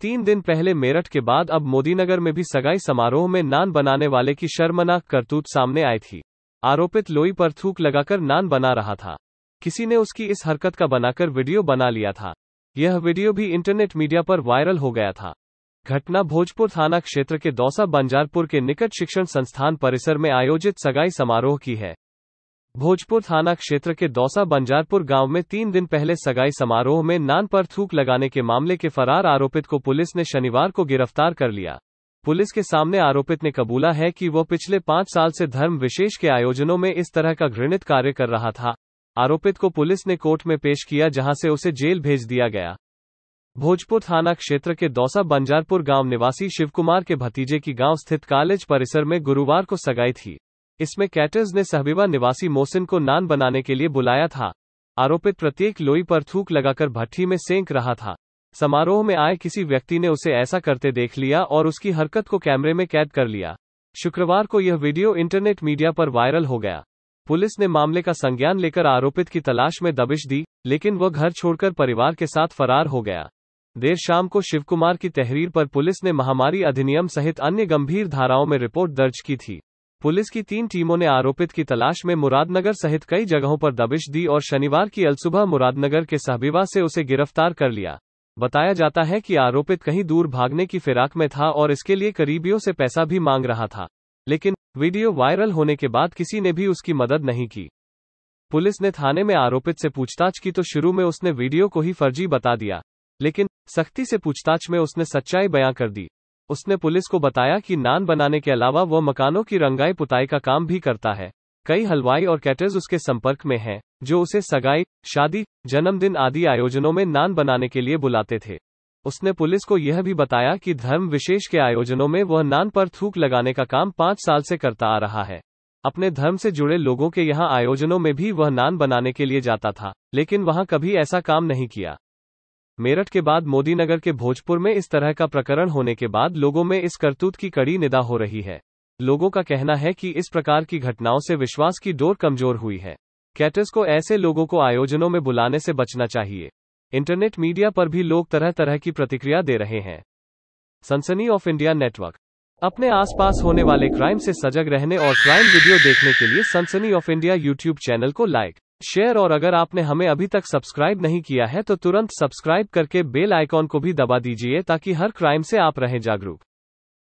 तीन दिन पहले मेरठ के बाद अब मोदीनगर में भी सगाई समारोह में नान बनाने वाले की शर्मनाक करतूत सामने आई थी आरोपित लोई पर थूक लगाकर नान बना रहा था किसी ने उसकी इस हरकत का बनाकर वीडियो बना लिया था यह वीडियो भी इंटरनेट मीडिया पर वायरल हो गया था घटना भोजपुर थाना क्षेत्र के दौसा बंजारपुर के निकट शिक्षण संस्थान परिसर में आयोजित सगाई समारोह की है भोजपुर थाना क्षेत्र के दौसा बंजारपुर गांव में तीन दिन पहले सगाई समारोह में नान पर थूक लगाने के मामले के फरार आरोपित को पुलिस ने शनिवार को गिरफ्तार कर लिया पुलिस के सामने आरोपित ने कबूला है कि वह पिछले पांच साल से धर्म विशेष के आयोजनों में इस तरह का घृणित कार्य कर रहा था आरोपित को पुलिस ने कोर्ट में पेश किया जहां से उसे जेल भेज दिया गया भोजपुर थाना क्षेत्र के दौसा बंजारपुर गांव निवासी शिवकुमार के भतीजे की गांव स्थित कॉलेज परिसर में गुरुवार को सगाई थी इसमें कैटर्स ने सहबीबा निवासी मोसिन को नान बनाने के लिए बुलाया था आरोपित प्रत्येक लोई पर थूक लगाकर भट्टी में सेंक रहा था समारोह में आए किसी व्यक्ति ने उसे ऐसा करते देख लिया और उसकी हरकत को कैमरे में कैद कर लिया शुक्रवार को यह वीडियो इंटरनेट मीडिया पर वायरल हो गया पुलिस ने मामले का संज्ञान लेकर आरोपित की तलाश में दबिश दी लेकिन वह घर छोड़कर परिवार के साथ फरार हो गया देर शाम को शिवकुमार की तहरीर पर पुलिस ने महामारी अधिनियम सहित अन्य गंभीर धाराओं में रिपोर्ट दर्ज की थी पुलिस की तीन टीमों ने आरोपित की तलाश में मुरादनगर सहित कई जगहों पर दबिश दी और शनिवार की अलसुबह मुरादनगर के सहबीवा से उसे गिरफ्तार कर लिया बताया जाता है कि आरोपित कहीं दूर भागने की फिराक में था और इसके लिए करीबियों से पैसा भी मांग रहा था लेकिन वीडियो वायरल होने के बाद किसी ने भी उसकी मदद नहीं की पुलिस ने थाने में आरोपित से पूछताछ की तो शुरू में उसने वीडियो को ही फर्जी बता दिया लेकिन सख्ती से पूछताछ में उसने सच्चाई बयां कर दी उसने पुलिस को बताया कि नान बनाने के अलावा वह मकानों की रंगाई पुताई का काम भी करता है कई हलवाई और कैटर्स उसके संपर्क में हैं, जो उसे सगाई शादी जन्मदिन आदि आयोजनों में नान बनाने के लिए बुलाते थे उसने पुलिस को यह भी बताया कि धर्म विशेष के आयोजनों में वह नान पर थूक लगाने का काम पाँच साल से करता आ रहा है अपने धर्म से जुड़े लोगों के यहाँ आयोजनों में भी वह नान बनाने के लिए जाता था लेकिन वहाँ कभी ऐसा काम नहीं किया मेरठ के बाद मोदीनगर के भोजपुर में इस तरह का प्रकरण होने के बाद लोगों में इस करतूत की कड़ी निदा हो रही है लोगों का कहना है कि इस प्रकार की घटनाओं से विश्वास की डोर कमजोर हुई है कैटर्स को ऐसे लोगों को आयोजनों में बुलाने से बचना चाहिए इंटरनेट मीडिया पर भी लोग तरह तरह की प्रतिक्रिया दे रहे हैं सनसनी ऑफ इंडिया नेटवर्क अपने आसपास होने वाले क्राइम से सजग रहने और क्राइम वीडियो देखने के लिए Sansani of India YouTube channel को लाइक शेयर और अगर आपने हमें अभी तक सब्सक्राइब नहीं किया है तो तुरंत सब्सक्राइब करके बेल आइकॉन को भी दबा दीजिए ताकि हर क्राइम से आप रहें जागरूक